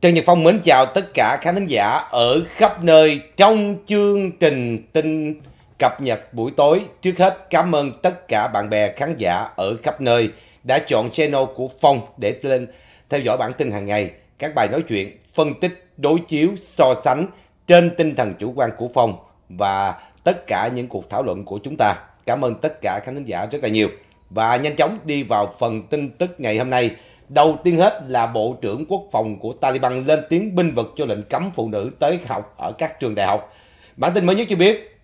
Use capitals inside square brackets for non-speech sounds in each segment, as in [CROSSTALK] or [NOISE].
Trần Nhật Phong mến chào tất cả khán thính giả ở khắp nơi trong chương trình tin cập nhật buổi tối. Trước hết cảm ơn tất cả bạn bè khán giả ở khắp nơi đã chọn channel của Phong để lên theo dõi bản tin hàng ngày, các bài nói chuyện, phân tích, đối chiếu, so sánh trên tinh thần chủ quan của Phong và tất cả những cuộc thảo luận của chúng ta. Cảm ơn tất cả khán thính giả rất là nhiều. Và nhanh chóng đi vào phần tin tức ngày hôm nay Đầu tiên hết là Bộ trưởng Quốc phòng của Taliban lên tiếng binh vực cho lệnh cấm phụ nữ tới học ở các trường đại học. Bản tin mới nhất cho biết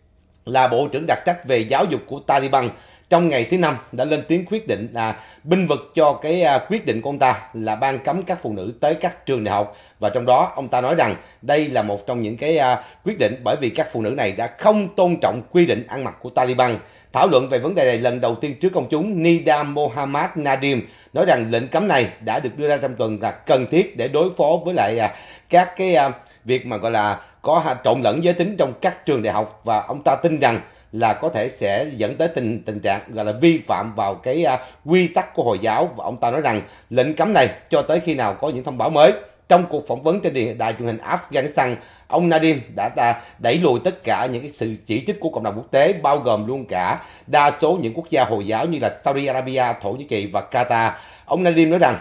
là Bộ trưởng đặc trách về giáo dục của Taliban trong ngày thứ năm đã lên tiếng quyết định là binh vực cho cái à, quyết định của ông ta là ban cấm các phụ nữ tới các trường đại học và trong đó ông ta nói rằng đây là một trong những cái à, quyết định bởi vì các phụ nữ này đã không tôn trọng quy định ăn mặc của Taliban Thảo luận về vấn đề này lần đầu tiên trước công chúng, Nida Mohammad Nadim nói rằng lệnh cấm này đã được đưa ra trong tuần là cần thiết để đối phó với lại à, các cái à, việc mà gọi là có trộn lẫn giới tính trong các trường đại học và ông ta tin rằng là có thể sẽ dẫn tới tình tình trạng gọi là vi phạm vào cái à, quy tắc của hồi giáo và ông ta nói rằng lệnh cấm này cho tới khi nào có những thông báo mới trong cuộc phỏng vấn trên đài truyền hình Afghanistan, ông Nadim đã, đẩy lùi tất cả những sự chỉ trích của cộng đồng quốc tế, bao gồm luôn cả đa số những quốc gia Hồi giáo như là Saudi Arabia, Thổ Nhĩ Kỳ và Qatar. Ông Nadim nói rằng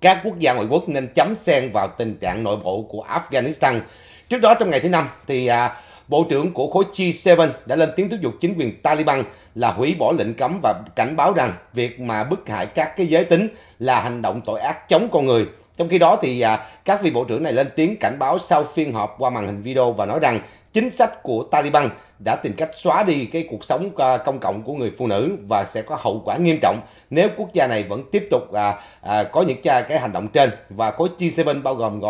các quốc gia ngoại quốc nên chấm xen vào tình trạng nội bộ của Afghanistan. Trước đó trong ngày thứ năm thì à, Bộ trưởng của khối G7 đã lên tiếng thúc giục chính quyền Taliban là hủy bỏ lệnh cấm và cảnh báo rằng việc mà bức hại các cái giới tính là hành động tội ác chống con người. Trong khi đó thì à, các vị bộ trưởng này lên tiếng cảnh báo sau phiên họp qua màn hình video và nói rằng chính sách của Taliban đã tìm cách xóa đi cái cuộc sống à, công cộng của người phụ nữ và sẽ có hậu quả nghiêm trọng nếu quốc gia này vẫn tiếp tục à, à, có những cái hành động trên và có khối g bên bao gồm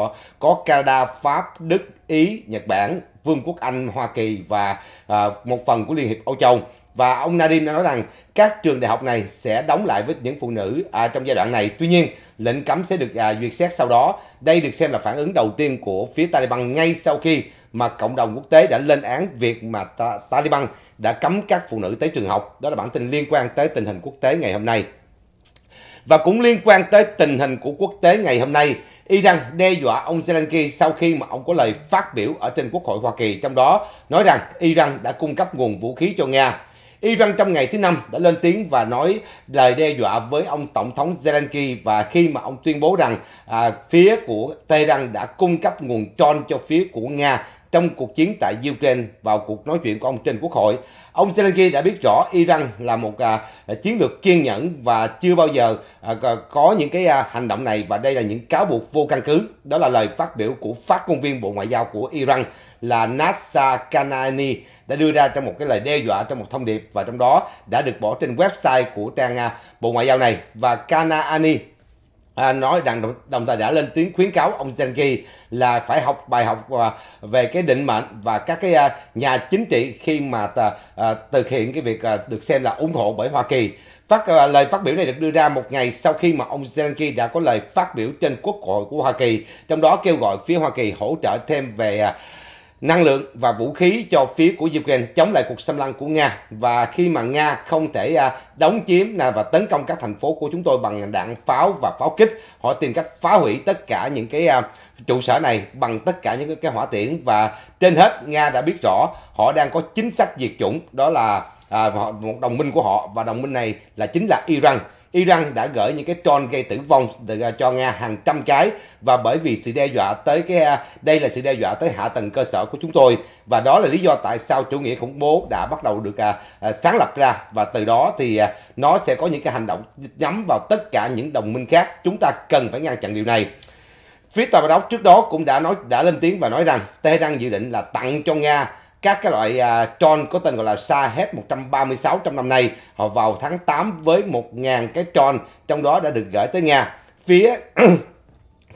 có Canada, Pháp, Đức, Ý, Nhật Bản, Vương quốc Anh, Hoa Kỳ và à, một phần của Liên hiệp Âu Châu và ông Nadine đã nói rằng các trường đại học này sẽ đóng lại với những phụ nữ à, trong giai đoạn này. Tuy nhiên, lệnh cấm sẽ được à, duyệt xét sau đó. Đây được xem là phản ứng đầu tiên của phía Taliban ngay sau khi mà cộng đồng quốc tế đã lên án việc mà ta, Taliban đã cấm các phụ nữ tới trường học. Đó là bản tin liên quan tới tình hình quốc tế ngày hôm nay. Và cũng liên quan tới tình hình của quốc tế ngày hôm nay, Iran đe dọa ông Zelensky sau khi mà ông có lời phát biểu ở trên Quốc hội Hoa Kỳ, trong đó nói rằng Iran đã cung cấp nguồn vũ khí cho Nga. Iran trong ngày thứ năm đã lên tiếng và nói lời đe dọa với ông Tổng thống Zelensky và khi mà ông tuyên bố rằng à, phía của Tehran đã cung cấp nguồn tron cho phía của Nga trong cuộc chiến tại Ukraine vào cuộc nói chuyện của ông trên Quốc hội. Ông Zelensky đã biết rõ Iran là một à, chiến lược kiên nhẫn và chưa bao giờ à, có những cái à, hành động này và đây là những cáo buộc vô căn cứ. Đó là lời phát biểu của phát ngôn viên Bộ Ngoại giao của Iran là Nasa Kanani đã đưa ra trong một cái lời đe dọa trong một thông điệp và trong đó đã được bỏ trên website của trang à, Bộ Ngoại giao này và Kanani À, nói rằng đồng, đồng thời đã lên tiếng khuyến cáo ông Zelensky là phải học bài học à, về cái định mệnh và các cái à, nhà chính trị khi mà à, thực hiện cái việc à, được xem là ủng hộ bởi Hoa Kỳ. Phát à, lời phát biểu này được đưa ra một ngày sau khi mà ông Zelensky đã có lời phát biểu trên Quốc hội của Hoa Kỳ, trong đó kêu gọi phía Hoa Kỳ hỗ trợ thêm về à, năng lượng và vũ khí cho phía của Ukraine chống lại cuộc xâm lăng của Nga và khi mà Nga không thể à, đóng chiếm và tấn công các thành phố của chúng tôi bằng đạn pháo và pháo kích họ tìm cách phá hủy tất cả những cái à, trụ sở này bằng tất cả những cái hỏa tiễn và trên hết Nga đã biết rõ họ đang có chính sách diệt chủng đó là à, một đồng minh của họ và đồng minh này là chính là Iran Iran đã gửi những cái drone gây tử vong à, cho Nga hàng trăm cái và bởi vì sự đe dọa tới cái à, đây là sự đe dọa tới hạ tầng cơ sở của chúng tôi và đó là lý do tại sao chủ nghĩa khủng bố đã bắt đầu được à, sáng lập ra và từ đó thì nó sẽ có những cái hành động nhắm vào tất cả những đồng minh khác chúng ta cần phải ngăn chặn điều này phía tòa bạch đốc trước đó cũng đã nói đã lên tiếng và nói rằng tehran dự định là tặng cho nga các cái loại à, tròn có tên gọi là Sahet 136 trong năm nay họ vào tháng 8 với 1.000 cái tròn trong đó đã được gửi tới Nga phía [CLEARS THROAT]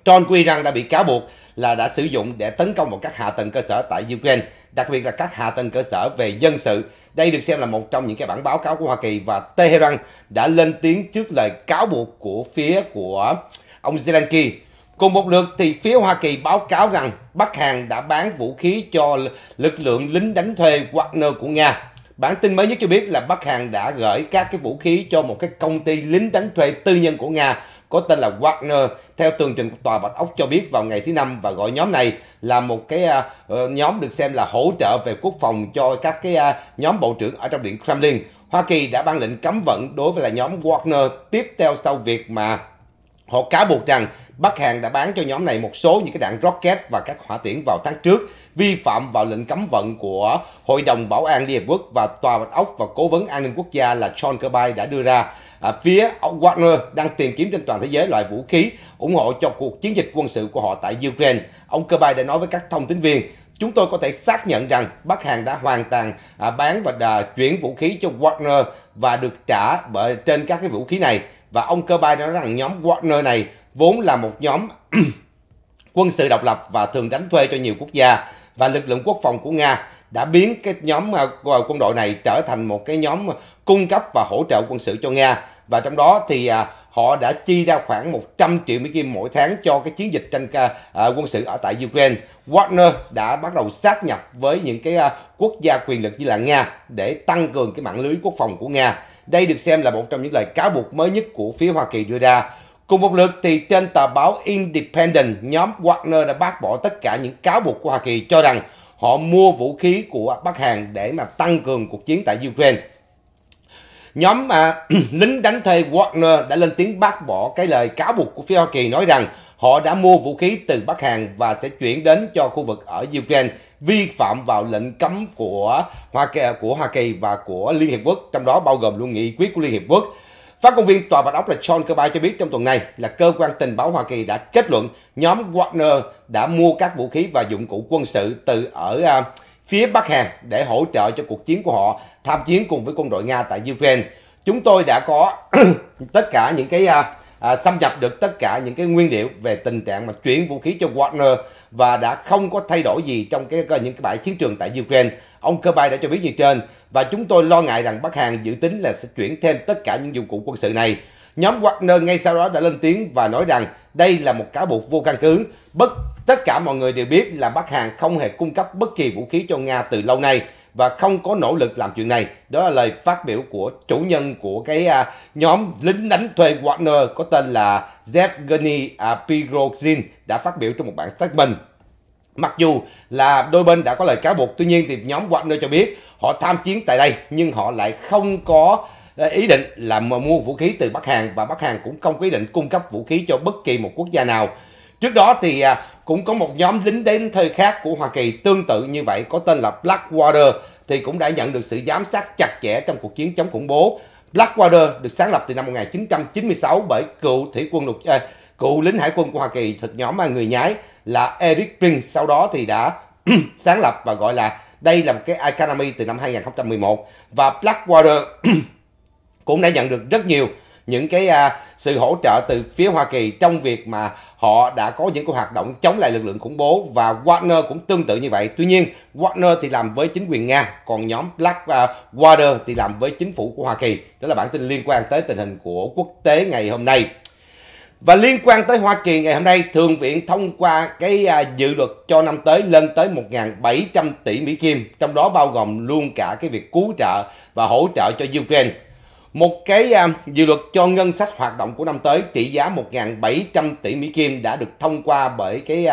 Tron quy rằng đã bị cáo buộc là đã sử dụng để tấn công vào các hạ tầng cơ sở tại Ukraine, đặc biệt là các hạ tầng cơ sở về dân sự. Đây được xem là một trong những cái bản báo cáo của Hoa Kỳ và Tehran đã lên tiếng trước lời cáo buộc của phía của ông Zelensky Cùng một lượt thì phía Hoa Kỳ báo cáo rằng Bắc Hàn đã bán vũ khí cho lực lượng lính đánh thuê Wagner của Nga. Bản tin mới nhất cho biết là Bắc Hàn đã gửi các cái vũ khí cho một cái công ty lính đánh thuê tư nhân của Nga có tên là Wagner theo tường trình của Tòa Bạch Ốc cho biết vào ngày thứ Năm và gọi nhóm này là một cái uh, nhóm được xem là hỗ trợ về quốc phòng cho các cái uh, nhóm bộ trưởng ở trong Điện Kremlin. Hoa Kỳ đã ban lệnh cấm vận đối với là nhóm Wagner tiếp theo sau việc mà Họ cáo buộc rằng Bắc Hàn đã bán cho nhóm này một số những cái đạn rocket và các hỏa tiễn vào tháng trước, vi phạm vào lệnh cấm vận của Hội đồng Bảo an Liên Hợp Quốc và Tòa Bạch Ốc và Cố vấn An ninh Quốc gia là John Kirby đã đưa ra. À, phía Wagner đang tìm kiếm trên toàn thế giới loại vũ khí ủng hộ cho cuộc chiến dịch quân sự của họ tại Ukraine. Ông Kirby đã nói với các thông tin viên, chúng tôi có thể xác nhận rằng Bắc Hàn đã hoàn toàn à, bán và à, chuyển vũ khí cho Wagner và được trả bởi trên các cái vũ khí này và ông Kirby nói rằng nhóm Wagner này vốn là một nhóm [CLEARS THROAT] quân sự độc lập và thường đánh thuê cho nhiều quốc gia và lực lượng quốc phòng của Nga đã biến cái nhóm à, quân đội này trở thành một cái nhóm cung cấp và hỗ trợ quân sự cho Nga và trong đó thì à, họ đã chi ra khoảng 100 triệu Mỹ Kim mỗi tháng cho cái chiến dịch tranh ca à, quân sự ở tại Ukraine. Wagner đã bắt đầu sát nhập với những cái quốc gia quyền lực như là Nga để tăng cường cái mạng lưới quốc phòng của Nga. Đây được xem là một trong những lời cáo buộc mới nhất của phía Hoa Kỳ đưa ra. Cùng một lượt thì trên tờ báo Independent, nhóm Wagner đã bác bỏ tất cả những cáo buộc của Hoa Kỳ cho rằng họ mua vũ khí của Bắc Hàn để mà tăng cường cuộc chiến tại Ukraine. Nhóm à, [CLEARS THROAT] lính đánh thuê Wagner đã lên tiếng bác bỏ cái lời cáo buộc của phía Hoa Kỳ nói rằng họ đã mua vũ khí từ Bắc Hàn và sẽ chuyển đến cho khu vực ở Ukraine vi phạm vào lệnh cấm của Hoa Kỳ, của Hoa Kỳ và của Liên Hiệp Quốc, trong đó bao gồm luôn nghị quyết của Liên Hiệp Quốc. Phát công viên Tòa Bạch Ốc là John Kirby cho biết trong tuần này là cơ quan tình báo Hoa Kỳ đã kết luận nhóm Wagner đã mua các vũ khí và dụng cụ quân sự từ ở uh, phía Bắc Hàn để hỗ trợ cho cuộc chiến của họ tham chiến cùng với quân đội Nga tại Ukraine. Chúng tôi đã có [CLEARS THROAT] tất cả những cái uh, à, xâm nhập được tất cả những cái nguyên liệu về tình trạng mà chuyển vũ khí cho Wagner và đã không có thay đổi gì trong cái những cái bãi chiến trường tại Ukraine. Ông Kirby đã cho biết như trên và chúng tôi lo ngại rằng Bắc Hàn dự tính là sẽ chuyển thêm tất cả những dụng cụ quân sự này. Nhóm Wagner ngay sau đó đã lên tiếng và nói rằng đây là một cáo buộc vô căn cứ. Bất tất cả mọi người đều biết là Bắc Hàn không hề cung cấp bất kỳ vũ khí cho Nga từ lâu nay và không có nỗ lực làm chuyện này. Đó là lời phát biểu của chủ nhân của cái à, nhóm lính đánh thuê Wagner có tên là Zevgeny à, Pirozhin đã phát biểu trong một bản statement. Mặc dù là đôi bên đã có lời cáo buộc, tuy nhiên thì nhóm Wagner cho biết họ tham chiến tại đây nhưng họ lại không có à, ý định là mua vũ khí từ Bắc Hàn và Bắc Hàn cũng không có ý định cung cấp vũ khí cho bất kỳ một quốc gia nào Trước đó thì à, cũng có một nhóm lính đến thời khác của Hoa Kỳ tương tự như vậy có tên là Blackwater thì cũng đã nhận được sự giám sát chặt chẽ trong cuộc chiến chống khủng bố. Blackwater được sáng lập từ năm 1996 bởi cựu thủy quân lục eh, cựu lính hải quân của Hoa Kỳ thuộc nhóm người nhái là Eric Pring sau đó thì đã [CLEARS THROAT] sáng lập và gọi là đây là một cái Academy từ năm 2011 và Blackwater [CLEARS THROAT] cũng đã nhận được rất nhiều những cái à, sự hỗ trợ từ phía Hoa Kỳ trong việc mà họ đã có những cái hoạt động chống lại lực lượng khủng bố và Wagner cũng tương tự như vậy. Tuy nhiên, Wagner thì làm với chính quyền Nga, còn nhóm Black uh, à, Water thì làm với chính phủ của Hoa Kỳ. Đó là bản tin liên quan tới tình hình của quốc tế ngày hôm nay. Và liên quan tới Hoa Kỳ ngày hôm nay, Thượng viện thông qua cái à, dự luật cho năm tới lên tới 1.700 tỷ Mỹ Kim, trong đó bao gồm luôn cả cái việc cứu trợ và hỗ trợ cho Ukraine. Một cái um, dự luật cho ngân sách hoạt động của năm tới trị giá 1.700 tỷ Mỹ Kim đã được thông qua bởi cái uh,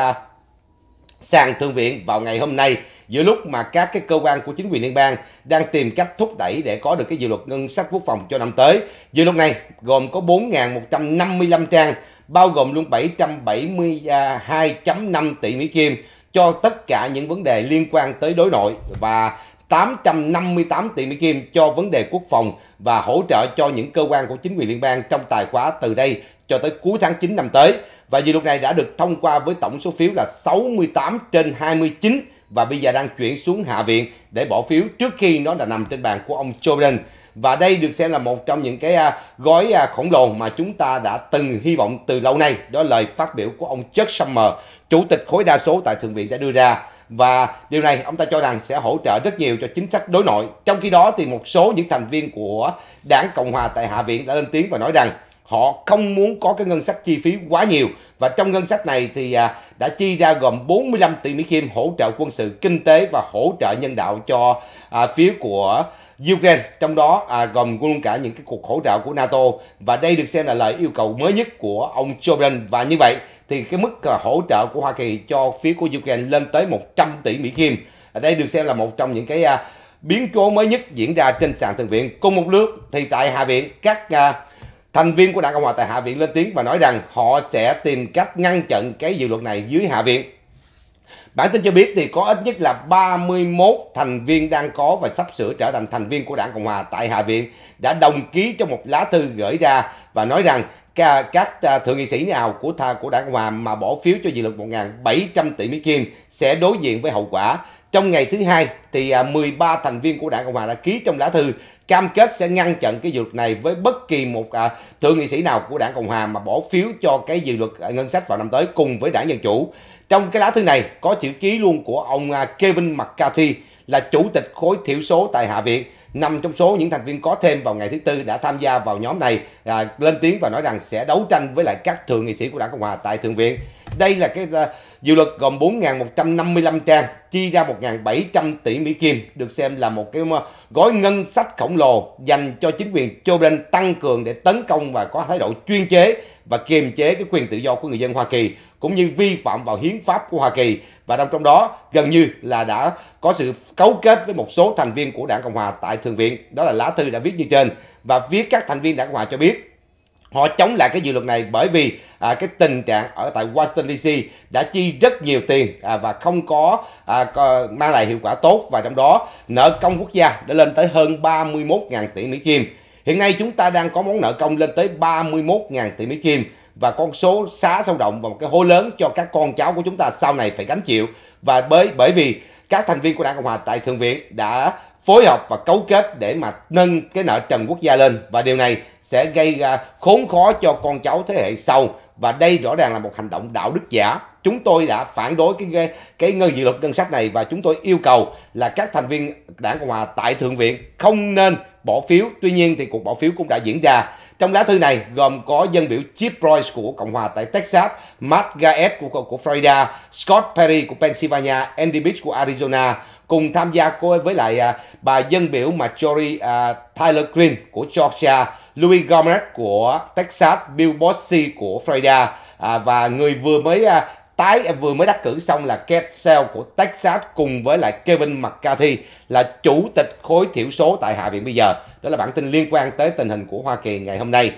sàn thượng viện vào ngày hôm nay giữa lúc mà các cái cơ quan của chính quyền liên bang đang tìm cách thúc đẩy để có được cái dự luật ngân sách quốc phòng cho năm tới. Dự luật này gồm có 4.155 trang, bao gồm luôn 772.5 tỷ Mỹ Kim cho tất cả những vấn đề liên quan tới đối nội và 858 tỷ Mỹ Kim cho vấn đề quốc phòng và hỗ trợ cho những cơ quan của chính quyền liên bang trong tài khoá từ đây cho tới cuối tháng 9 năm tới. Và dự luật này đã được thông qua với tổng số phiếu là 68 trên 29 và bây giờ đang chuyển xuống Hạ viện để bỏ phiếu trước khi nó đã nằm trên bàn của ông Joe Biden. Và đây được xem là một trong những cái à, gói à, khổng lồ mà chúng ta đã từng hy vọng từ lâu nay. Đó là lời phát biểu của ông Chuck Schumer, chủ tịch khối đa số tại Thượng viện đã đưa ra và điều này ông ta cho rằng sẽ hỗ trợ rất nhiều cho chính sách đối nội. Trong khi đó thì một số những thành viên của đảng Cộng hòa tại Hạ viện đã lên tiếng và nói rằng họ không muốn có cái ngân sách chi phí quá nhiều và trong ngân sách này thì à, đã chi ra gồm 45 tỷ Mỹ Kim hỗ trợ quân sự, kinh tế và hỗ trợ nhân đạo cho à, phía của Ukraine, trong đó à, gồm luôn cả những cái cuộc hỗ trợ của NATO và đây được xem là lời yêu cầu mới nhất của ông Joe Biden và như vậy thì cái mức ờ, hỗ trợ của Hoa Kỳ cho phía của Ukraine lên tới 100 tỷ Mỹ Kim. Ở Đây được xem là một trong những cái à, biến cố mới nhất diễn ra trên sàn thượng viện. Cùng một lúc thì tại Hạ viện các à, thành viên của Đảng Cộng hòa tại Hạ viện lên tiếng và nói rằng họ sẽ tìm cách ngăn chặn cái dự luật này dưới Hạ viện. Bản tin cho biết thì có ít nhất là 31 thành viên đang có và sắp sửa trở thành thành viên của Đảng Cộng hòa tại Hạ viện đã đồng ký trong một lá thư gửi ra và nói rằng các, à, thượng nghị sĩ nào của tha của đảng Cộng hòa mà bỏ phiếu cho dự luật 1.700 tỷ Mỹ Kim sẽ đối diện với hậu quả. Trong ngày thứ hai thì 13 à, thành viên của đảng Cộng hòa đã ký trong lá thư cam kết sẽ ngăn chặn cái dự luật này với bất kỳ một à, thượng nghị sĩ nào của đảng Cộng hòa mà bỏ phiếu cho cái dự luật ngân sách vào năm tới cùng với đảng Dân Chủ. Trong cái lá thư này có chữ ký luôn của ông Kevin McCarthy là chủ tịch khối thiểu số tại Hạ viện năm trong số những thành viên có thêm vào ngày thứ tư đã tham gia vào nhóm này à, lên tiếng và nói rằng sẽ đấu tranh với lại các thượng nghị sĩ của đảng cộng hòa tại thượng viện đây là cái à, Dự luật gồm 4.155 trang, chi ra 1.700 tỷ Mỹ Kim, được xem là một cái ờ, gói ngân sách khổng lồ dành cho chính quyền Joe Biden tăng cường để tấn công và có thái độ chuyên chế và kiềm chế cái quyền tự do của người dân Hoa Kỳ, cũng như vi phạm vào hiến pháp của Hoa Kỳ. Và trong trong đó gần như là đã có sự cấu kết với một số thành viên của Đảng Cộng Hòa tại Thượng viện. Đó là lá thư đã viết như trên và viết các thành viên Đảng Cộng Hòa cho biết họ chống lại cái dự luật này bởi vì à, cái tình trạng ở tại Washington DC đã chi rất nhiều tiền à, và không có à, có, mang lại hiệu quả tốt và trong đó nợ công quốc gia đã lên tới hơn 31.000 tỷ Mỹ Kim. Hiện nay chúng ta đang có món nợ công lên tới 31.000 tỷ Mỹ Kim và con số xá sâu động và một cái hố lớn cho các con cháu của chúng ta sau này phải gánh chịu và bởi bởi vì các thành viên của Đảng Cộng hòa tại Thượng viện đã phối hợp và cấu kết để mà nâng cái nợ trần quốc gia lên và điều này sẽ gây ra khốn khó cho con cháu thế hệ sau và đây rõ ràng là một hành động đạo đức giả chúng tôi đã phản đối cái cái ngân dự luật ngân sách này và chúng tôi yêu cầu là các thành viên đảng cộng hòa tại thượng viện không nên bỏ phiếu tuy nhiên thì cuộc bỏ phiếu cũng đã diễn ra trong lá thư này gồm có dân biểu Chip Royce của Cộng hòa tại Texas, Matt Gaetz của, của Florida, Scott Perry của Pennsylvania, Andy Beach của Arizona, cùng tham gia cô với lại à, bà dân biểu mà Jory à, Tyler Green của Georgia, Louis Gomez của Texas, Bill Bossy của Florida à, và người vừa mới à, tái à, vừa mới đắc cử xong là Kessel của Texas cùng với lại Kevin McCarthy là chủ tịch khối thiểu số tại Hạ viện bây giờ. Đó là bản tin liên quan tới tình hình của Hoa Kỳ ngày hôm nay.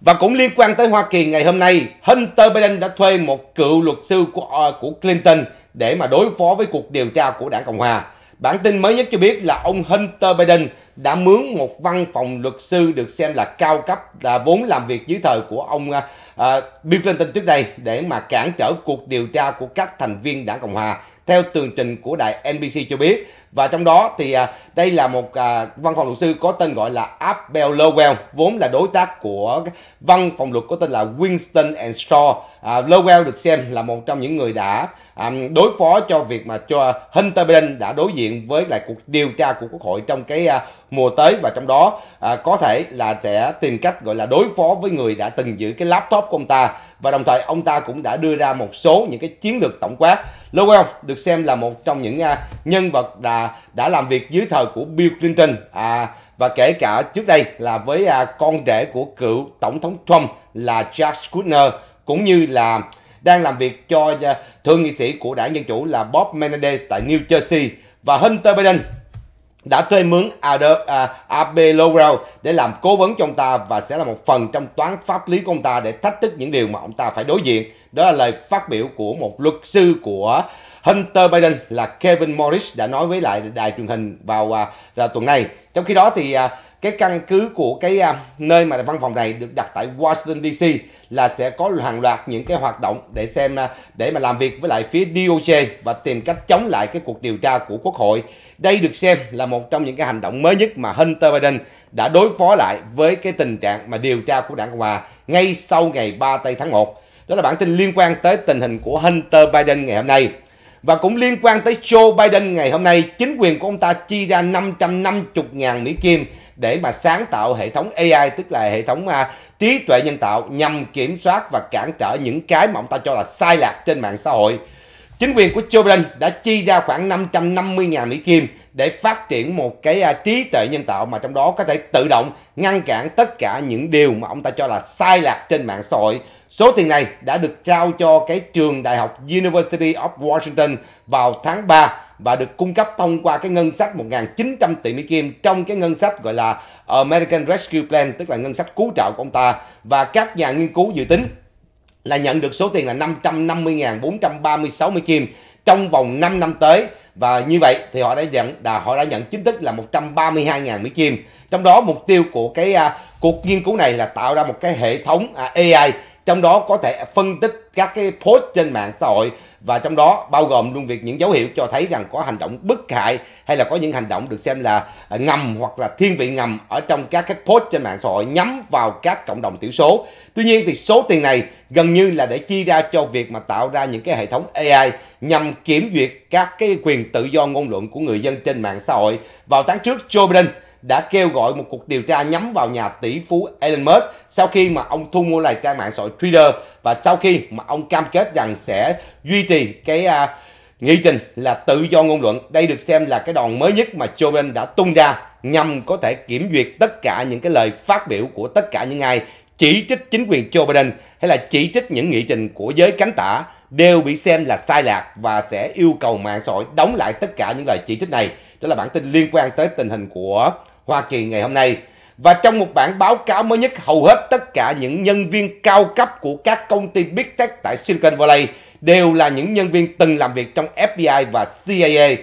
Và cũng liên quan tới Hoa Kỳ ngày hôm nay, Hunter Biden đã thuê một cựu luật sư của, ờ, của Clinton để mà đối phó với cuộc điều tra của đảng Cộng Hòa. Bản tin mới nhất cho biết là ông Hunter Biden đã mướn một văn phòng luật sư được xem là cao cấp là vốn làm việc dưới thời của ông uh, Bill Clinton trước đây để mà cản trở cuộc điều tra của các thành viên đảng Cộng Hòa theo tường trình của đài NBC cho biết và trong đó thì à, đây là một à, văn phòng luật sư có tên gọi là Abel Lowell vốn là đối tác của văn phòng luật có tên là Winston and Straw à, Lowell được xem là một trong những người đã à, đối phó cho việc mà cho Hunter Biden đã đối diện với lại cuộc điều tra của quốc hội trong cái à, mùa tới và trong đó à, có thể là sẽ tìm cách gọi là đối phó với người đã từng giữ cái laptop của ông ta và đồng thời ông ta cũng đã đưa ra một số những cái chiến lược tổng quát. Lowell được xem là một trong những à, nhân vật đã, đã làm việc dưới thời của Bill Clinton à, và kể cả trước đây là với à, con rể của cựu tổng thống Trump là Jack Kushner cũng như là đang làm việc cho à, thượng nghị sĩ của đảng Dân Chủ là Bob Menendez tại New Jersey và Hunter Biden đã thuê mướn à, AB Lowell để làm cố vấn cho ông ta và sẽ là một phần trong toán pháp lý của ông ta để thách thức những điều mà ông ta phải đối diện. Đó là lời phát biểu của một luật sư của Hunter Biden là Kevin Morris đã nói với lại đài truyền hình vào à, tuần này. Trong khi đó thì à, cái căn cứ của cái uh, nơi mà văn phòng này được đặt tại Washington DC là sẽ có hàng loạt những cái hoạt động để xem uh, để mà làm việc với lại phía DOJ và tìm cách chống lại cái cuộc điều tra của Quốc hội. Đây được xem là một trong những cái hành động mới nhất mà Hunter Biden đã đối phó lại với cái tình trạng mà điều tra của Đảng Cộng hòa ngay sau ngày 3 tây tháng 1. Đó là bản tin liên quan tới tình hình của Hunter Biden ngày hôm nay. Và cũng liên quan tới Joe Biden ngày hôm nay, chính quyền của ông ta chi ra 550.000 Mỹ Kim để mà sáng tạo hệ thống AI tức là hệ thống à, trí tuệ nhân tạo nhằm kiểm soát và cản trở những cái mà ông ta cho là sai lạc trên mạng xã hội. Chính quyền của Joe Biden đã chi ra khoảng 550.000 Mỹ Kim để phát triển một cái à, trí tuệ nhân tạo mà trong đó có thể tự động ngăn cản tất cả những điều mà ông ta cho là sai lạc trên mạng xã hội Số tiền này đã được trao cho cái trường đại học University of Washington vào tháng 3 và được cung cấp thông qua cái ngân sách 1.900 tỷ Mỹ Kim trong cái ngân sách gọi là American Rescue Plan, tức là ngân sách cứu trợ của ông ta. Và các nhà nghiên cứu dự tính là nhận được số tiền là 550.436 Mỹ Kim trong vòng 5 năm tới và như vậy thì họ đã nhận họ đã nhận chính thức là 132.000 Mỹ kim. Trong đó mục tiêu của cái à, cuộc nghiên cứu này là tạo ra một cái hệ thống à, AI trong đó có thể phân tích các cái post trên mạng xã hội và trong đó bao gồm luôn việc những dấu hiệu cho thấy rằng có hành động bất hại hay là có những hành động được xem là à, ngầm hoặc là thiên vị ngầm ở trong các cái post trên mạng xã hội nhắm vào các cộng đồng thiểu số. Tuy nhiên thì số tiền này gần như là để chi ra cho việc mà tạo ra những cái hệ thống AI nhằm kiểm duyệt các cái quyền tự do ngôn luận của người dân trên mạng xã hội. Vào tháng trước Joe Biden đã kêu gọi một cuộc điều tra nhắm vào nhà tỷ phú Elon Musk sau khi mà ông thu mua lại trang mạng xã hội Twitter và sau khi mà ông cam kết rằng sẽ duy trì cái uh, nghị trình là tự do ngôn luận. Đây được xem là cái đòn mới nhất mà Joe Biden đã tung ra nhằm có thể kiểm duyệt tất cả những cái lời phát biểu của tất cả những ai chỉ trích chính quyền Joe Biden hay là chỉ trích những nghị trình của giới cánh tả đều bị xem là sai lạc và sẽ yêu cầu mạng xã hội đóng lại tất cả những lời chỉ trích này. Đó là bản tin liên quan tới tình hình của Hoa Kỳ ngày hôm nay. Và trong một bản báo cáo mới nhất, hầu hết tất cả những nhân viên cao cấp của các công ty Big Tech tại Silicon Valley đều là những nhân viên từng làm việc trong FBI và CIA,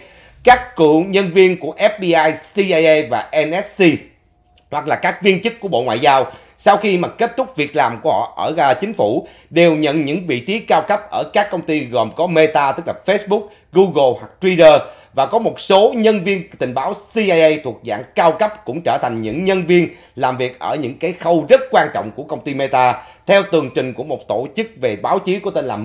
các cựu nhân viên của FBI, CIA và NSC, hoặc là các viên chức của Bộ Ngoại giao sau khi mà kết thúc việc làm của họ ở chính phủ đều nhận những vị trí cao cấp ở các công ty gồm có Meta tức là Facebook, Google hoặc Twitter và có một số nhân viên tình báo CIA thuộc dạng cao cấp cũng trở thành những nhân viên làm việc ở những cái khâu rất quan trọng của công ty Meta. Theo tường trình của một tổ chức về báo chí có tên là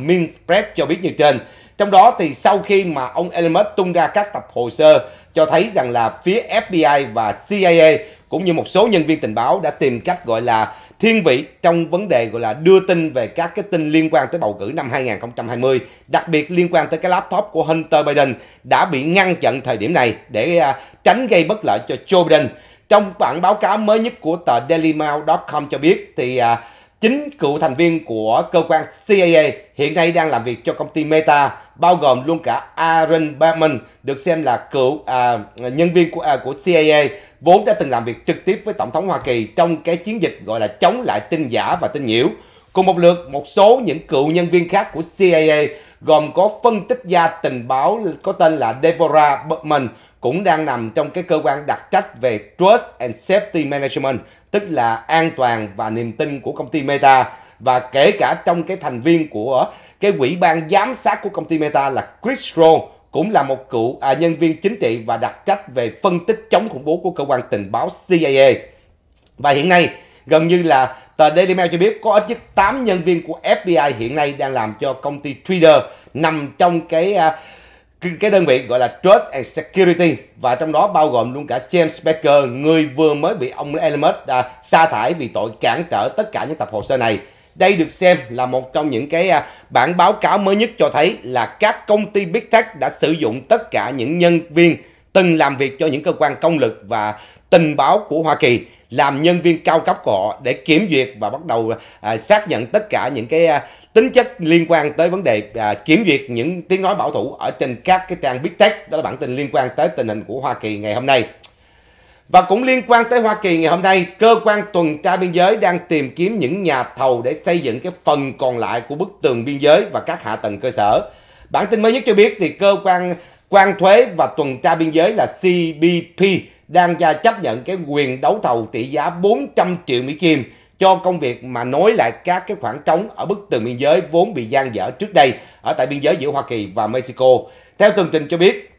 Press cho biết như trên. Trong đó thì sau khi mà ông Elmer tung ra các tập hồ sơ cho thấy rằng là phía FBI và CIA cũng như một số nhân viên tình báo đã tìm cách gọi là thiên vị trong vấn đề gọi là đưa tin về các cái tin liên quan tới bầu cử năm 2020, đặc biệt liên quan tới cái laptop của Hunter Biden đã bị ngăn chặn thời điểm này để à, tránh gây bất lợi cho Joe Biden. Trong bản báo cáo mới nhất của tờ dailymail.com cho biết thì à, chính cựu thành viên của cơ quan CIA hiện nay đang làm việc cho công ty Meta, bao gồm luôn cả Aaron Berman, được xem là cựu à, nhân viên của, à, của CIA vốn đã từng làm việc trực tiếp với Tổng thống Hoa Kỳ trong cái chiến dịch gọi là chống lại tin giả và tin nhiễu. Cùng một lượt, một số những cựu nhân viên khác của CIA gồm có phân tích gia tình báo có tên là Deborah Bergman cũng đang nằm trong cái cơ quan đặc trách về Trust and Safety Management, tức là an toàn và niềm tin của công ty Meta và kể cả trong cái thành viên của cái quỹ ban giám sát của công ty Meta là Chris Rowe cũng là một cựu à, nhân viên chính trị và đặc trách về phân tích chống khủng bố của cơ quan tình báo CIA. Và hiện nay, gần như là tờ Daily Mail cho biết có ít nhất 8 nhân viên của FBI hiện nay đang làm cho công ty Twitter nằm trong cái à, cái đơn vị gọi là Trust and Security và trong đó bao gồm luôn cả James Baker, người vừa mới bị ông Elon Musk à, sa thải vì tội cản trở tất cả những tập hồ sơ này. Đây được xem là một trong những cái à, bản báo cáo mới nhất cho thấy là các công ty Big Tech đã sử dụng tất cả những nhân viên từng làm việc cho những cơ quan công lực và tình báo của Hoa Kỳ làm nhân viên cao cấp của họ để kiểm duyệt và bắt đầu à, xác nhận tất cả những cái à, tính chất liên quan tới vấn đề kiểm duyệt những tiếng nói bảo thủ ở trên các cái trang Big Tech đó là bản tin liên quan tới tình hình của Hoa Kỳ ngày hôm nay. Và cũng liên quan tới Hoa Kỳ ngày hôm nay, cơ quan tuần tra biên giới đang tìm kiếm những nhà thầu để xây dựng cái phần còn lại của bức tường biên giới và các hạ tầng cơ sở. Bản tin mới nhất cho biết thì cơ quan quan thuế và tuần tra biên giới là CBP đang ra chấp nhận cái quyền đấu thầu trị giá 400 triệu Mỹ Kim cho công việc mà nối lại các cái khoảng trống ở bức tường biên giới vốn bị gian dở trước đây ở tại biên giới giữa Hoa Kỳ và Mexico. Theo tường trình cho biết,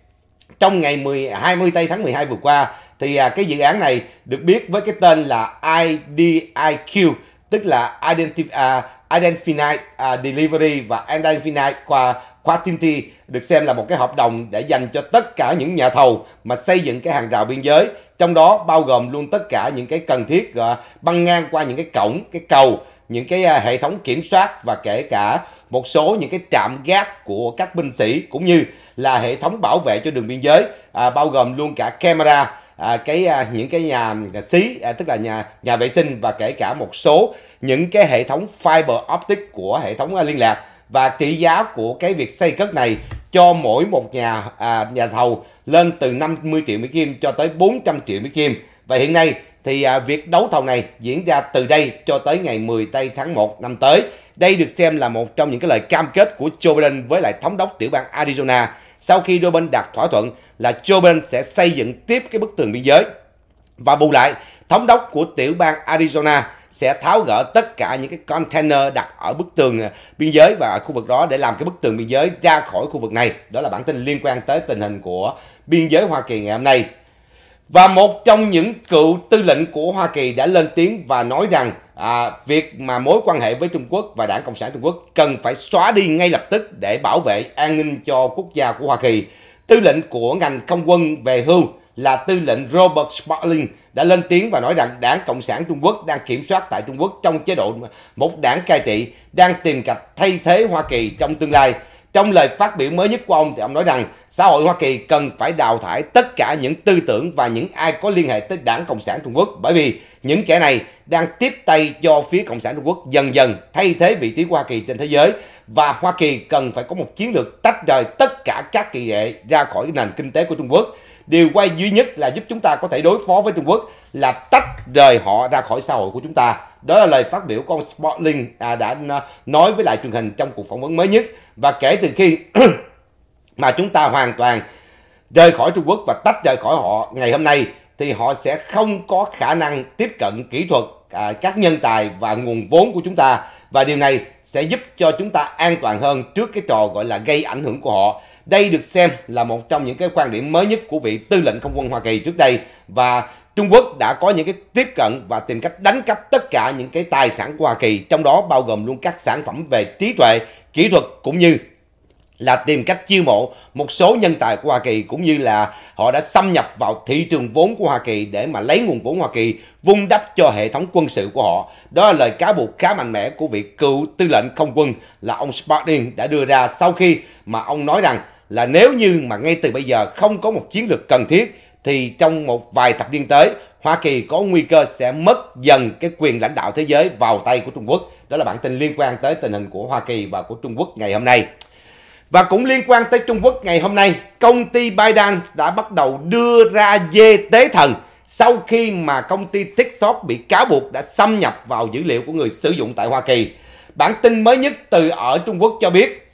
trong ngày 10, 20 tây tháng 12 vừa qua, thì à, cái dự án này được biết với cái tên là IDIQ tức là Identif uh, à, Identified uh, à, Delivery và Identified qua Quantity được xem là một cái hợp đồng để dành cho tất cả những nhà thầu mà xây dựng cái hàng rào biên giới trong đó bao gồm luôn tất cả những cái cần thiết uh, băng ngang qua những cái cổng cái cầu những cái uh, hệ thống kiểm soát và kể cả một số những cái trạm gác của các binh sĩ cũng như là hệ thống bảo vệ cho đường biên giới à, bao gồm luôn cả camera à, cái à, những cái nhà xí à, tức là nhà nhà vệ sinh và kể cả một số những cái hệ thống fiber optic của hệ thống à, liên lạc và trị giá của cái việc xây cất này cho mỗi một nhà à, nhà thầu lên từ 50 triệu Mỹ Kim cho tới 400 triệu Mỹ Kim. Và hiện nay thì à, việc đấu thầu này diễn ra từ đây cho tới ngày 10 tây tháng 1 năm tới. Đây được xem là một trong những cái lời cam kết của Joe Biden với lại thống đốc tiểu bang Arizona sau khi đôi bên đạt thỏa thuận là Joe Biden sẽ xây dựng tiếp cái bức tường biên giới. Và bù lại, thống đốc của tiểu bang Arizona sẽ tháo gỡ tất cả những cái container đặt ở bức tường à, biên giới và ở khu vực đó để làm cái bức tường biên giới ra khỏi khu vực này. Đó là bản tin liên quan tới tình hình của biên giới Hoa Kỳ ngày hôm nay. Và một trong những cựu tư lệnh của Hoa Kỳ đã lên tiếng và nói rằng à, việc mà mối quan hệ với Trung Quốc và Đảng Cộng sản Trung Quốc cần phải xóa đi ngay lập tức để bảo vệ an ninh cho quốc gia của Hoa Kỳ. Tư lệnh của ngành không quân về hưu là tư lệnh Robert Sparling đã lên tiếng và nói rằng đảng Cộng sản Trung Quốc đang kiểm soát tại Trung Quốc trong chế độ một đảng cai trị đang tìm cách thay thế Hoa Kỳ trong tương lai. Trong lời phát biểu mới nhất của ông thì ông nói rằng xã hội Hoa Kỳ cần phải đào thải tất cả những tư tưởng và những ai có liên hệ tới đảng Cộng sản Trung Quốc bởi vì những kẻ này đang tiếp tay cho phía Cộng sản Trung Quốc dần dần thay thế vị trí Hoa Kỳ trên thế giới và Hoa Kỳ cần phải có một chiến lược tách rời tất cả các kỳ hệ ra khỏi nền kinh tế của Trung Quốc. Điều quay duy nhất là giúp chúng ta có thể đối phó với Trung Quốc là tách rời họ ra khỏi xã hội của chúng ta. Đó là lời phát biểu của ông à, đã nói với lại truyền hình trong cuộc phỏng vấn mới nhất. Và kể từ khi [CLEARS THROAT] mà chúng ta hoàn toàn rời khỏi Trung Quốc và tách rời khỏi họ ngày hôm nay thì họ sẽ không có khả năng tiếp cận kỹ thuật à, các nhân tài và nguồn vốn của chúng ta và điều này sẽ giúp cho chúng ta an toàn hơn trước cái trò gọi là gây ảnh hưởng của họ. Đây được xem là một trong những cái quan điểm mới nhất của vị tư lệnh không quân Hoa Kỳ trước đây và Trung Quốc đã có những cái tiếp cận và tìm cách đánh cắp tất cả những cái tài sản của Hoa Kỳ, trong đó bao gồm luôn các sản phẩm về trí tuệ, kỹ thuật cũng như là tìm cách chiêu mộ một số nhân tài của Hoa Kỳ cũng như là họ đã xâm nhập vào thị trường vốn của Hoa Kỳ để mà lấy nguồn vốn Hoa Kỳ vung đắp cho hệ thống quân sự của họ. Đó là lời cáo buộc khá mạnh mẽ của vị cựu tư lệnh không quân là ông Sparling đã đưa ra sau khi mà ông nói rằng là nếu như mà ngay từ bây giờ không có một chiến lược cần thiết thì trong một vài thập niên tới Hoa Kỳ có nguy cơ sẽ mất dần cái quyền lãnh đạo thế giới vào tay của Trung Quốc. Đó là bản tin liên quan tới tình hình của Hoa Kỳ và của Trung Quốc ngày hôm nay. Và cũng liên quan tới Trung Quốc ngày hôm nay, công ty ByteDance đã bắt đầu đưa ra dê tế thần sau khi mà công ty TikTok bị cáo buộc đã xâm nhập vào dữ liệu của người sử dụng tại Hoa Kỳ. Bản tin mới nhất từ ở Trung Quốc cho biết,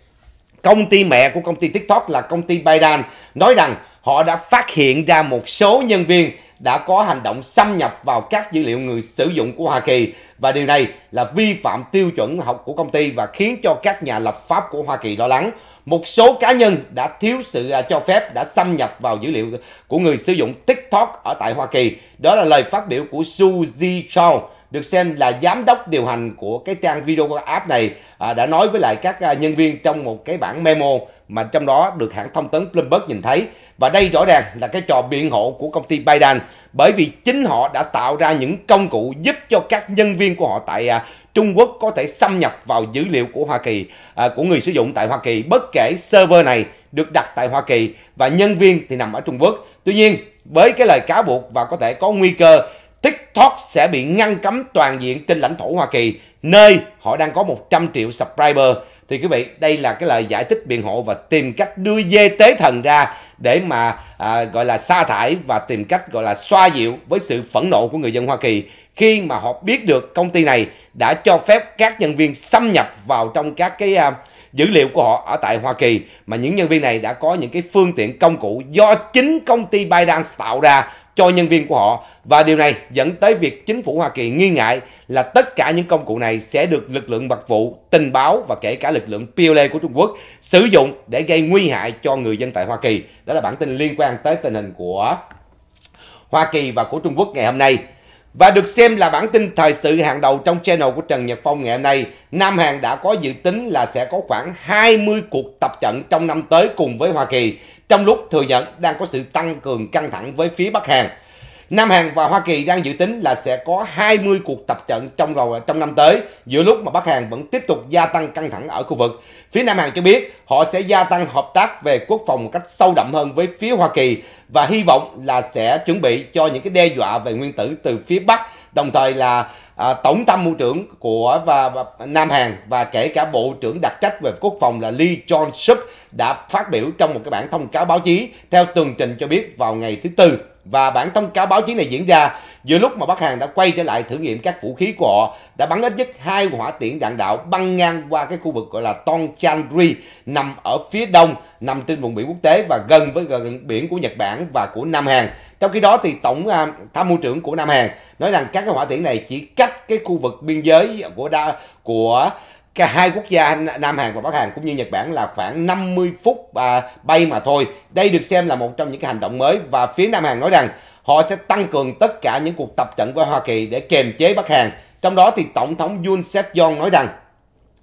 công ty mẹ của công ty TikTok là công ty ByteDance nói rằng họ đã phát hiện ra một số nhân viên đã có hành động xâm nhập vào các dữ liệu người sử dụng của Hoa Kỳ và điều này là vi phạm tiêu chuẩn học của công ty và khiến cho các nhà lập pháp của Hoa Kỳ lo lắng một số cá nhân đã thiếu sự à, cho phép đã xâm nhập vào dữ liệu của người sử dụng TikTok ở tại Hoa Kỳ. Đó là lời phát biểu của Suzy Chow được xem là giám đốc điều hành của cái trang video của app này à, đã nói với lại các à, nhân viên trong một cái bản memo mà trong đó được hãng thông tấn Bloomberg nhìn thấy và đây rõ ràng là cái trò biện hộ của công ty Biden bởi vì chính họ đã tạo ra những công cụ giúp cho các nhân viên của họ tại Trung Quốc có thể xâm nhập vào dữ liệu của Hoa Kỳ à, của người sử dụng tại Hoa Kỳ bất kể server này được đặt tại Hoa Kỳ và nhân viên thì nằm ở Trung Quốc. Tuy nhiên với cái lời cáo buộc và có thể có nguy cơ TikTok sẽ bị ngăn cấm toàn diện trên lãnh thổ Hoa Kỳ nơi họ đang có 100 triệu subscriber. Thì quý vị, đây là cái lời giải thích biện hộ và tìm cách đưa dê tế thần ra để mà à, gọi là sa thải và tìm cách gọi là xoa dịu với sự phẫn nộ của người dân Hoa Kỳ khi mà họ biết được công ty này đã cho phép các nhân viên xâm nhập vào trong các cái à, dữ liệu của họ ở tại Hoa Kỳ mà những nhân viên này đã có những cái phương tiện công cụ do chính công ty Biden tạo ra cho nhân viên của họ và điều này dẫn tới việc chính phủ Hoa Kỳ nghi ngại là tất cả những công cụ này sẽ được lực lượng mật vụ, tình báo và kể cả lực lượng PLA của Trung Quốc sử dụng để gây nguy hại cho người dân tại Hoa Kỳ. Đó là bản tin liên quan tới tình hình của Hoa Kỳ và của Trung Quốc ngày hôm nay. Và được xem là bản tin thời sự hàng đầu trong channel của Trần Nhật Phong ngày hôm nay, Nam Hàn đã có dự tính là sẽ có khoảng 20 cuộc tập trận trong năm tới cùng với Hoa Kỳ trong lúc thừa nhận đang có sự tăng cường căng thẳng với phía Bắc Hàn. Nam Hàn và Hoa Kỳ đang dự tính là sẽ có 20 cuộc tập trận trong rồi trong năm tới, giữa lúc mà Bắc Hàn vẫn tiếp tục gia tăng căng thẳng ở khu vực. Phía Nam Hàn cho biết họ sẽ gia tăng hợp tác về quốc phòng một cách sâu đậm hơn với phía Hoa Kỳ và hy vọng là sẽ chuẩn bị cho những cái đe dọa về nguyên tử từ phía Bắc, đồng thời là à, tổng tham mưu trưởng của và, và Nam Hàn và kể cả bộ trưởng đặc trách về quốc phòng là Lee Jong suk đã phát biểu trong một cái bản thông cáo báo chí theo tường trình cho biết vào ngày thứ tư và bản thông cáo báo chí này diễn ra giữa lúc mà Bắc Hàn đã quay trở lại thử nghiệm các vũ khí của họ đã bắn ít nhất hai hỏa tiễn đạn đạo băng ngang qua cái khu vực gọi là Tongchangri nằm ở phía đông nằm trên vùng biển quốc tế và gần với gần biển của Nhật Bản và của Nam Hàn trong khi đó thì tổng à, tham mưu trưởng của Nam Hàn nói rằng các cái hỏa tiễn này chỉ cách cái khu vực biên giới của đa, của cả hai quốc gia Nam Hàn và Bắc Hàn cũng như Nhật Bản là khoảng 50 phút à, bay mà thôi. Đây được xem là một trong những cái hành động mới và phía Nam Hàn nói rằng họ sẽ tăng cường tất cả những cuộc tập trận với Hoa Kỳ để kiềm chế Bắc Hàn. Trong đó thì Tổng thống Yoon Suk Yeol nói rằng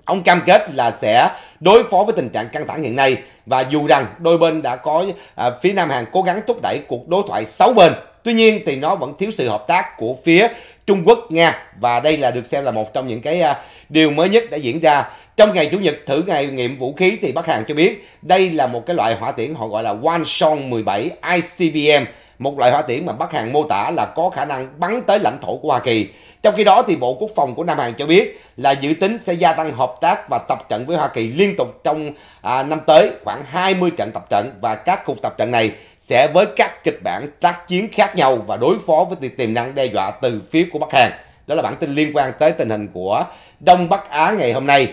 Ông cam kết là sẽ đối phó với tình trạng căng thẳng hiện nay và dù rằng đôi bên đã có à, phía Nam Hàn cố gắng thúc đẩy cuộc đối thoại sáu bên, tuy nhiên thì nó vẫn thiếu sự hợp tác của phía Trung Quốc, Nga và đây là được xem là một trong những cái à, điều mới nhất đã diễn ra. Trong ngày Chủ nhật thử ngày nghiệm vũ khí thì Bắc Hàn cho biết đây là một cái loại hỏa tiễn họ gọi là Wanshong 17 ICBM một loại hỏa tiễn mà Bắc Hàn mô tả là có khả năng bắn tới lãnh thổ của Hoa Kỳ. Trong khi đó thì Bộ Quốc phòng của Nam Hàn cho biết là dự tính sẽ gia tăng hợp tác và tập trận với Hoa Kỳ liên tục trong à, năm tới khoảng 20 trận tập trận và các cuộc tập trận này sẽ với các kịch bản tác chiến khác nhau và đối phó với tiềm năng đe dọa từ phía của Bắc Hàn. Đó là bản tin liên quan tới tình hình của Đông Bắc Á ngày hôm nay.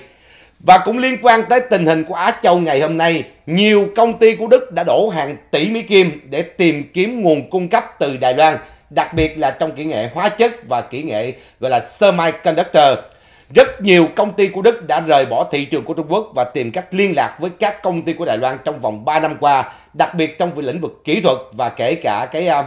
Và cũng liên quan tới tình hình của Á Châu ngày hôm nay, nhiều công ty của Đức đã đổ hàng tỷ Mỹ Kim để tìm kiếm nguồn cung cấp từ Đài Loan, đặc biệt là trong kỹ nghệ hóa chất và kỹ nghệ gọi là semiconductor. Rất nhiều công ty của Đức đã rời bỏ thị trường của Trung Quốc và tìm cách liên lạc với các công ty của Đài Loan trong vòng 3 năm qua, đặc biệt trong lĩnh vực kỹ thuật và kể cả cái uh,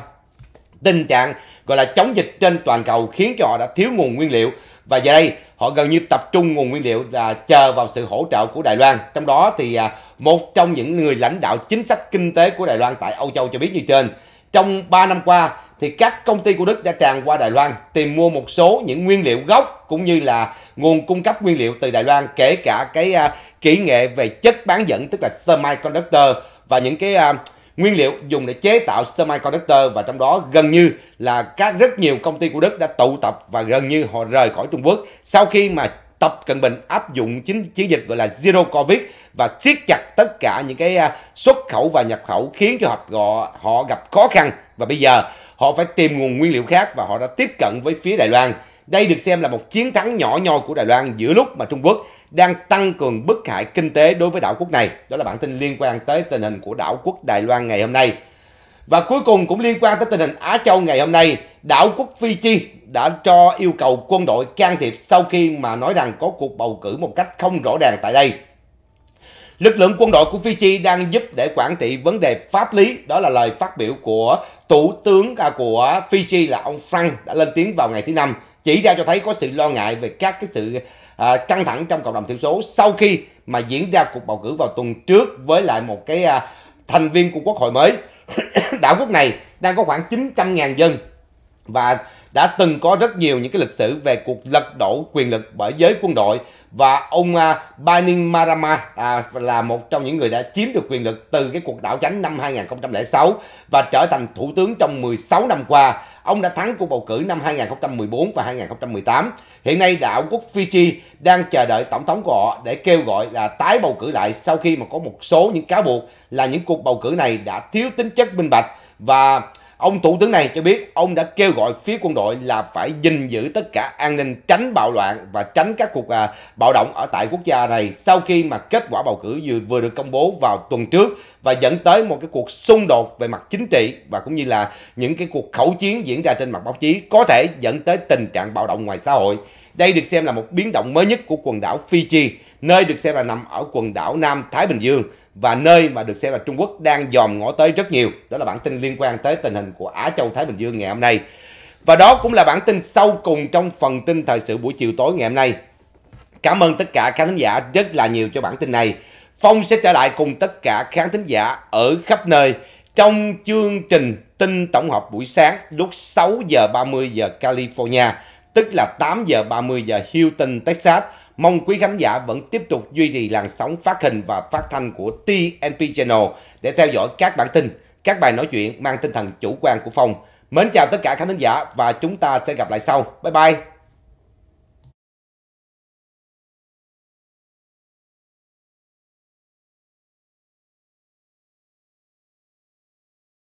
tình trạng gọi là chống dịch trên toàn cầu khiến cho họ đã thiếu nguồn nguyên liệu và giờ đây họ gần như tập trung nguồn nguyên liệu và chờ vào sự hỗ trợ của Đài Loan. Trong đó thì à, một trong những người lãnh đạo chính sách kinh tế của Đài Loan tại Âu Châu cho biết như trên, trong 3 năm qua thì các công ty của Đức đã tràn qua Đài Loan tìm mua một số những nguyên liệu gốc cũng như là nguồn cung cấp nguyên liệu từ Đài Loan kể cả cái à, kỹ nghệ về chất bán dẫn tức là semiconductor và những cái à, Nguyên liệu dùng để chế tạo semiconductor và trong đó gần như là các rất nhiều công ty của Đức đã tụ tập và gần như họ rời khỏi Trung Quốc sau khi mà Tập Cận Bình áp dụng chính chiến dịch gọi là Zero Covid và siết chặt tất cả những cái à, xuất khẩu và nhập khẩu khiến cho họ, họ gặp khó khăn và bây giờ họ phải tìm nguồn nguyên liệu khác và họ đã tiếp cận với phía Đài Loan. Đây được xem là một chiến thắng nhỏ nhoi của Đài Loan giữa lúc mà Trung Quốc đang tăng cường bức hại kinh tế đối với đảo quốc này. Đó là bản tin liên quan tới tình hình của đảo quốc Đài Loan ngày hôm nay. Và cuối cùng cũng liên quan tới tình hình Á Châu ngày hôm nay, đảo quốc Fiji đã cho yêu cầu quân đội can thiệp sau khi mà nói rằng có cuộc bầu cử một cách không rõ ràng tại đây. Lực lượng quân đội của Fiji đang giúp để quản trị vấn đề pháp lý, đó là lời phát biểu của Thủ tướng à, của Fiji là ông Frank đã lên tiếng vào ngày thứ Năm chỉ ra cho thấy có sự lo ngại về các cái sự à, căng thẳng trong cộng đồng thiểu số sau khi mà diễn ra cuộc bầu cử vào tuần trước với lại một cái à, thành viên của quốc hội mới [COUGHS] đảo quốc này đang có khoảng 900.000 dân và đã từng có rất nhiều những cái lịch sử về cuộc lật đổ quyền lực bởi giới quân đội và ông uh, à, Banin Marama à, là một trong những người đã chiếm được quyền lực từ cái cuộc đảo chánh năm 2006 và trở thành thủ tướng trong 16 năm qua. Ông đã thắng cuộc bầu cử năm 2014 và 2018. Hiện nay đảo quốc Fiji đang chờ đợi tổng thống của họ để kêu gọi là tái bầu cử lại sau khi mà có một số những cáo buộc là những cuộc bầu cử này đã thiếu tính chất minh bạch và Ông Thủ tướng này cho biết ông đã kêu gọi phía quân đội là phải gìn giữ tất cả an ninh tránh bạo loạn và tránh các cuộc à, bạo động ở tại quốc gia này sau khi mà kết quả bầu cử vừa, vừa được công bố vào tuần trước và dẫn tới một cái cuộc xung đột về mặt chính trị và cũng như là những cái cuộc khẩu chiến diễn ra trên mặt báo chí có thể dẫn tới tình trạng bạo động ngoài xã hội. Đây được xem là một biến động mới nhất của quần đảo Fiji, nơi được xem là nằm ở quần đảo Nam Thái Bình Dương và nơi mà được xem là Trung Quốc đang dòm ngó tới rất nhiều. Đó là bản tin liên quan tới tình hình của Á Châu Thái Bình Dương ngày hôm nay. Và đó cũng là bản tin sau cùng trong phần tin thời sự buổi chiều tối ngày hôm nay. Cảm ơn tất cả khán thính giả rất là nhiều cho bản tin này. Phong sẽ trở lại cùng tất cả khán thính giả ở khắp nơi trong chương trình tin tổng hợp buổi sáng lúc 6 giờ 30 giờ California, tức là 8 giờ 30 giờ Houston, Texas mong quý khán giả vẫn tiếp tục duy trì làn sóng phát hình và phát thanh của TNP Channel để theo dõi các bản tin, các bài nói chuyện mang tinh thần chủ quan của Phong. Mến chào tất cả khán giả và chúng ta sẽ gặp lại sau. Bye bye!